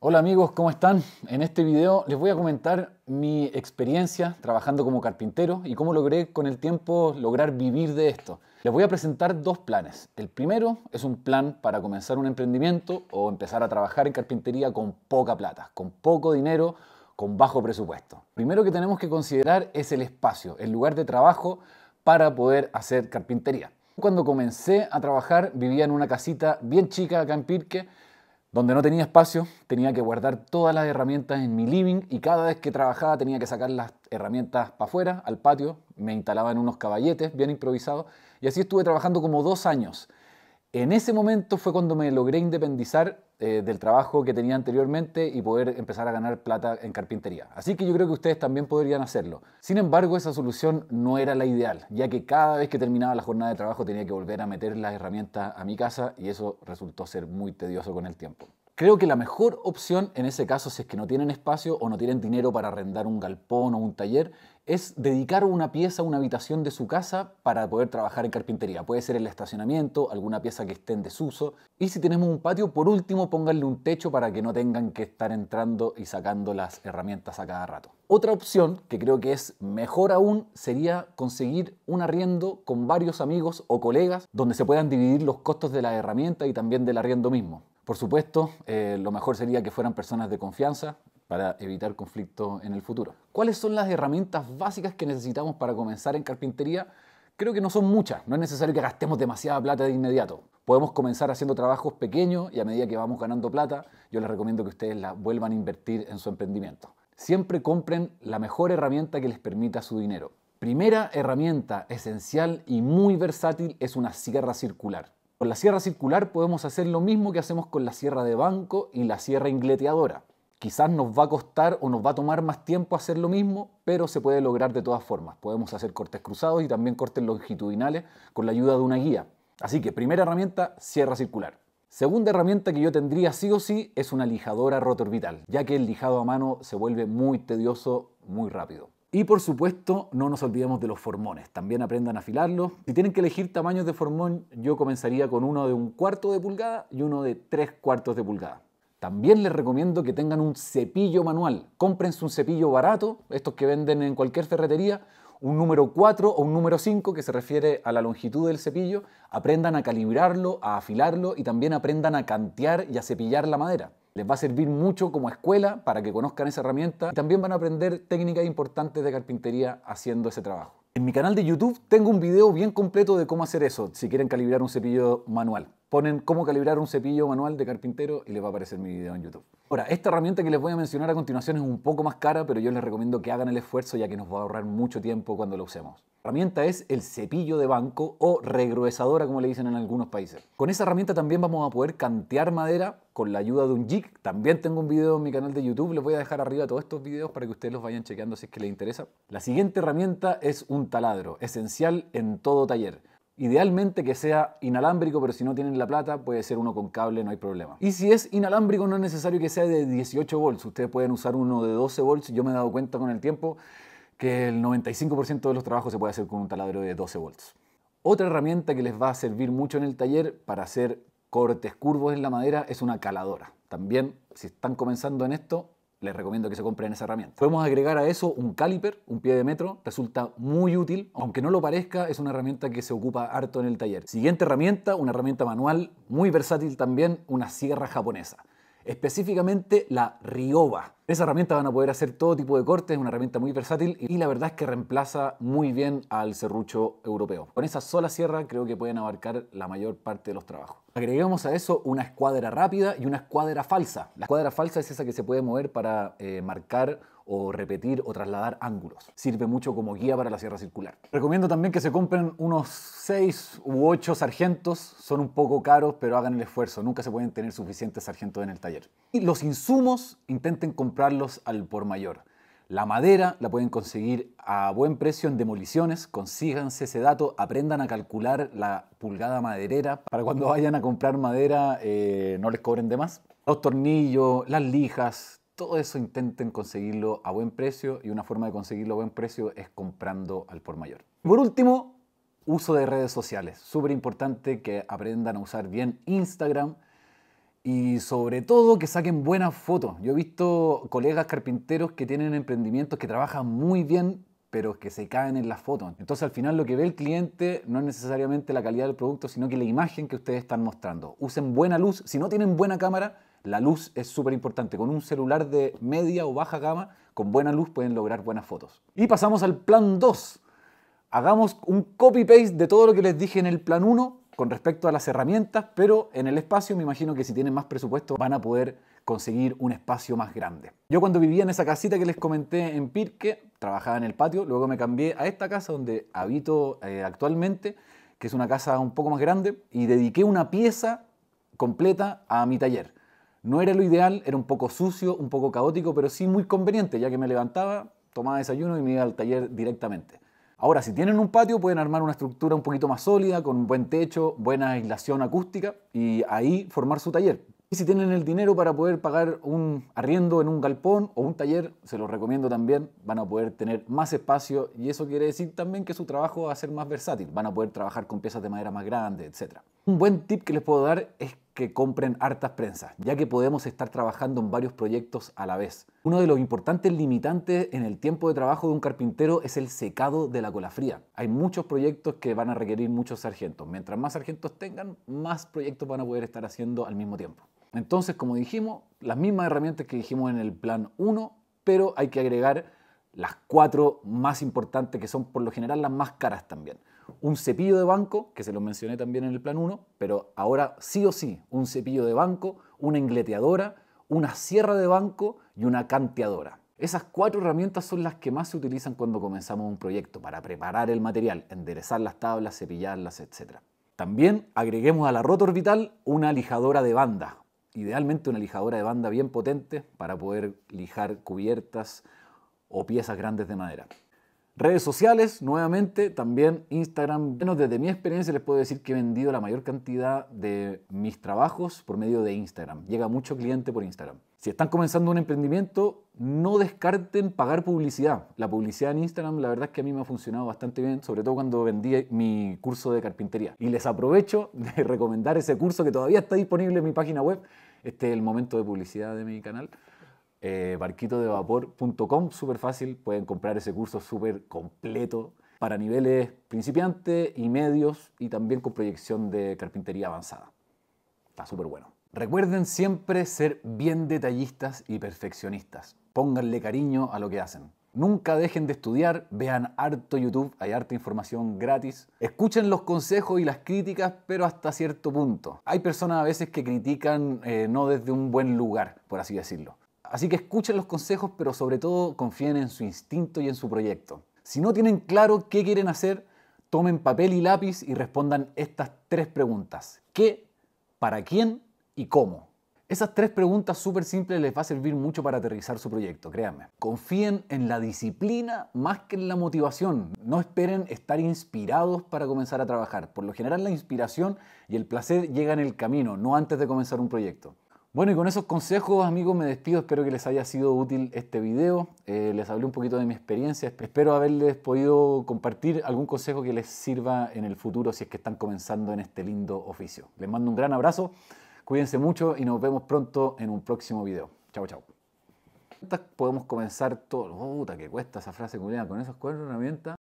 Hola amigos, ¿cómo están? En este video les voy a comentar mi experiencia trabajando como carpintero y cómo logré con el tiempo lograr vivir de esto. Les voy a presentar dos planes. El primero es un plan para comenzar un emprendimiento o empezar a trabajar en carpintería con poca plata, con poco dinero, con bajo presupuesto. Primero que tenemos que considerar es el espacio, el lugar de trabajo para poder hacer carpintería. Cuando comencé a trabajar vivía en una casita bien chica acá en Pirque, donde no tenía espacio, tenía que guardar todas las herramientas en mi living y cada vez que trabajaba tenía que sacar las herramientas para afuera, al patio, me instalaba en unos caballetes bien improvisados y así estuve trabajando como dos años. En ese momento fue cuando me logré independizar eh, del trabajo que tenía anteriormente y poder empezar a ganar plata en carpintería. Así que yo creo que ustedes también podrían hacerlo. Sin embargo, esa solución no era la ideal, ya que cada vez que terminaba la jornada de trabajo tenía que volver a meter las herramientas a mi casa y eso resultó ser muy tedioso con el tiempo. Creo que la mejor opción en ese caso, si es que no tienen espacio o no tienen dinero para arrendar un galpón o un taller, es dedicar una pieza, una habitación de su casa para poder trabajar en carpintería. Puede ser el estacionamiento, alguna pieza que esté en desuso. Y si tenemos un patio, por último, pónganle un techo para que no tengan que estar entrando y sacando las herramientas a cada rato. Otra opción, que creo que es mejor aún, sería conseguir un arriendo con varios amigos o colegas donde se puedan dividir los costos de la herramienta y también del arriendo mismo. Por supuesto, eh, lo mejor sería que fueran personas de confianza para evitar conflictos en el futuro. ¿Cuáles son las herramientas básicas que necesitamos para comenzar en carpintería? Creo que no son muchas, no es necesario que gastemos demasiada plata de inmediato. Podemos comenzar haciendo trabajos pequeños y a medida que vamos ganando plata, yo les recomiendo que ustedes la vuelvan a invertir en su emprendimiento. Siempre compren la mejor herramienta que les permita su dinero. Primera herramienta esencial y muy versátil es una sierra circular. Con la sierra circular podemos hacer lo mismo que hacemos con la sierra de banco y la sierra ingleteadora. Quizás nos va a costar o nos va a tomar más tiempo hacer lo mismo, pero se puede lograr de todas formas. Podemos hacer cortes cruzados y también cortes longitudinales con la ayuda de una guía. Así que primera herramienta, sierra circular. Segunda herramienta que yo tendría sí o sí es una lijadora vital, ya que el lijado a mano se vuelve muy tedioso muy rápido. Y por supuesto, no nos olvidemos de los formones, también aprendan a afilarlos. Si tienen que elegir tamaños de formón, yo comenzaría con uno de un cuarto de pulgada y uno de tres cuartos de pulgada. También les recomiendo que tengan un cepillo manual. Cómprense un cepillo barato, estos que venden en cualquier ferretería, un número 4 o un número 5 que se refiere a la longitud del cepillo. Aprendan a calibrarlo, a afilarlo y también aprendan a cantear y a cepillar la madera. Les va a servir mucho como escuela para que conozcan esa herramienta. Y también van a aprender técnicas importantes de carpintería haciendo ese trabajo. En mi canal de YouTube tengo un video bien completo de cómo hacer eso, si quieren calibrar un cepillo manual ponen cómo calibrar un cepillo manual de carpintero y les va a aparecer mi video en YouTube. Ahora, esta herramienta que les voy a mencionar a continuación es un poco más cara, pero yo les recomiendo que hagan el esfuerzo ya que nos va a ahorrar mucho tiempo cuando la usemos. La herramienta es el cepillo de banco o regruesadora, como le dicen en algunos países. Con esa herramienta también vamos a poder cantear madera con la ayuda de un jig. También tengo un video en mi canal de YouTube, les voy a dejar arriba todos estos videos para que ustedes los vayan chequeando si es que les interesa. La siguiente herramienta es un taladro, esencial en todo taller. Idealmente que sea inalámbrico, pero si no tienen la plata, puede ser uno con cable, no hay problema. Y si es inalámbrico, no es necesario que sea de 18 volts. Ustedes pueden usar uno de 12 volts. Yo me he dado cuenta con el tiempo que el 95% de los trabajos se puede hacer con un taladro de 12 volts. Otra herramienta que les va a servir mucho en el taller para hacer cortes curvos en la madera es una caladora. También, si están comenzando en esto, les recomiendo que se compren esa herramienta. Podemos agregar a eso un caliper, un pie de metro, resulta muy útil, aunque no lo parezca, es una herramienta que se ocupa harto en el taller. Siguiente herramienta, una herramienta manual, muy versátil también, una sierra japonesa, específicamente la Ryoba. Esa herramienta van a poder hacer todo tipo de cortes, es una herramienta muy versátil y la verdad es que reemplaza muy bien al serrucho europeo. Con esa sola sierra creo que pueden abarcar la mayor parte de los trabajos. Agreguemos a eso una escuadra rápida y una escuadra falsa. La escuadra falsa es esa que se puede mover para eh, marcar o repetir o trasladar ángulos. Sirve mucho como guía para la sierra circular. Recomiendo también que se compren unos 6 u 8 sargentos. Son un poco caros, pero hagan el esfuerzo. Nunca se pueden tener suficientes sargentos en el taller. Y los insumos intenten comprar comprarlos al por mayor. La madera la pueden conseguir a buen precio en demoliciones, consíganse ese dato, aprendan a calcular la pulgada maderera para cuando vayan a comprar madera eh, no les cobren de más. Los tornillos, las lijas, todo eso intenten conseguirlo a buen precio y una forma de conseguirlo a buen precio es comprando al por mayor. Por último, uso de redes sociales. Súper importante que aprendan a usar bien Instagram, y sobre todo que saquen buenas fotos. Yo he visto colegas carpinteros que tienen emprendimientos que trabajan muy bien, pero que se caen en las fotos. Entonces al final lo que ve el cliente no es necesariamente la calidad del producto, sino que la imagen que ustedes están mostrando. Usen buena luz. Si no tienen buena cámara, la luz es súper importante. Con un celular de media o baja gama, con buena luz pueden lograr buenas fotos. Y pasamos al plan 2. Hagamos un copy-paste de todo lo que les dije en el plan 1 con respecto a las herramientas, pero en el espacio me imagino que si tienen más presupuesto van a poder conseguir un espacio más grande. Yo cuando vivía en esa casita que les comenté en Pirque, trabajaba en el patio, luego me cambié a esta casa donde habito eh, actualmente, que es una casa un poco más grande, y dediqué una pieza completa a mi taller. No era lo ideal, era un poco sucio, un poco caótico, pero sí muy conveniente, ya que me levantaba, tomaba desayuno y me iba al taller directamente. Ahora, si tienen un patio, pueden armar una estructura un poquito más sólida, con un buen techo, buena aislación acústica y ahí formar su taller. Y si tienen el dinero para poder pagar un arriendo en un galpón o un taller, se los recomiendo también, van a poder tener más espacio y eso quiere decir también que su trabajo va a ser más versátil, van a poder trabajar con piezas de madera más grandes, etc. Un buen tip que les puedo dar es que compren hartas prensas, ya que podemos estar trabajando en varios proyectos a la vez. Uno de los importantes limitantes en el tiempo de trabajo de un carpintero es el secado de la cola fría. Hay muchos proyectos que van a requerir muchos sargentos. Mientras más sargentos tengan, más proyectos van a poder estar haciendo al mismo tiempo. Entonces, como dijimos, las mismas herramientas que dijimos en el plan 1, pero hay que agregar las cuatro más importantes, que son por lo general las más caras también. Un cepillo de banco, que se lo mencioné también en el plan 1, pero ahora sí o sí, un cepillo de banco, una engleteadora, una sierra de banco y una canteadora. Esas cuatro herramientas son las que más se utilizan cuando comenzamos un proyecto para preparar el material, enderezar las tablas, cepillarlas, etc. También agreguemos a la rota orbital una lijadora de banda, idealmente una lijadora de banda bien potente para poder lijar cubiertas, o piezas grandes de madera. Redes sociales, nuevamente, también Instagram. Bueno, desde mi experiencia les puedo decir que he vendido la mayor cantidad de mis trabajos por medio de Instagram. Llega mucho cliente por Instagram. Si están comenzando un emprendimiento, no descarten pagar publicidad. La publicidad en Instagram, la verdad es que a mí me ha funcionado bastante bien, sobre todo cuando vendí mi curso de carpintería. Y les aprovecho de recomendar ese curso que todavía está disponible en mi página web. Este es el momento de publicidad de mi canal. Eh, barquitodevapor.com, súper fácil, pueden comprar ese curso súper completo para niveles principiante y medios y también con proyección de carpintería avanzada. Está súper bueno. Recuerden siempre ser bien detallistas y perfeccionistas. Pónganle cariño a lo que hacen. Nunca dejen de estudiar, vean harto YouTube, hay harta información gratis. Escuchen los consejos y las críticas, pero hasta cierto punto. Hay personas a veces que critican eh, no desde un buen lugar, por así decirlo. Así que escuchen los consejos, pero sobre todo confíen en su instinto y en su proyecto. Si no tienen claro qué quieren hacer, tomen papel y lápiz y respondan estas tres preguntas. ¿Qué? ¿Para quién? ¿Y cómo? Esas tres preguntas súper simples les va a servir mucho para aterrizar su proyecto, créanme. Confíen en la disciplina más que en la motivación. No esperen estar inspirados para comenzar a trabajar. Por lo general la inspiración y el placer llegan en el camino, no antes de comenzar un proyecto. Bueno, y con esos consejos, amigos, me despido. Espero que les haya sido útil este video. Eh, les hablé un poquito de mi experiencia. Espero haberles podido compartir algún consejo que les sirva en el futuro si es que están comenzando en este lindo oficio. Les mando un gran abrazo, cuídense mucho y nos vemos pronto en un próximo video. Chao, chao. Podemos comenzar todo. cuesta esa frase, comunidad Con esos cuernos, herramientas.